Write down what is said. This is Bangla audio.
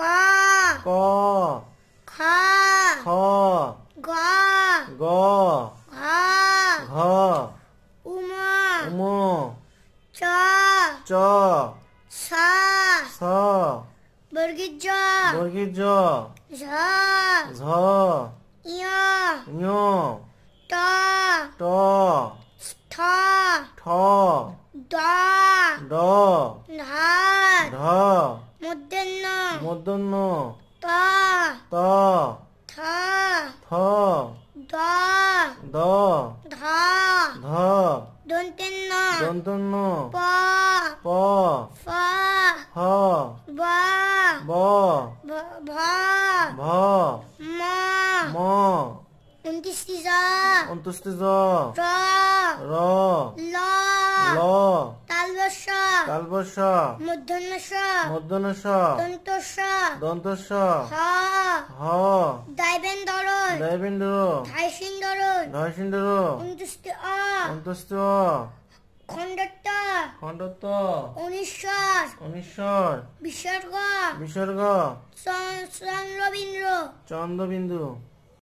ক ক খ খ গ গ ঘ ঘ উম উম চ চ স স বর্গের জ বর্গের জ ঝ ঝ ইয় ইয় ট ট ঠ ঠ দ মূর্ধন্য ত ত থ থ দ দ ধ ধ দন্তন্য দন্তন্য প প ফ ফ ব ব ভ ভ ম ম অন্তুষ্টিজ অন্তুষ্টিজ র ল ল তালবস মূর্ধন্য স মূর্ধন্য স দন্ত স দন্ত স হ হ দাইবেন্দর দাইবেন্দর ধাইসিন্দর ধাইসিন্দর অন্তস্ত অন্তস্ত খণ্ডত্ব খণ্ডত্ব অনিশ্বর অনিশ্বর বিসর্গ বিসর্গ চন্দ্রবিন্দু চন্দ্রবিন্দু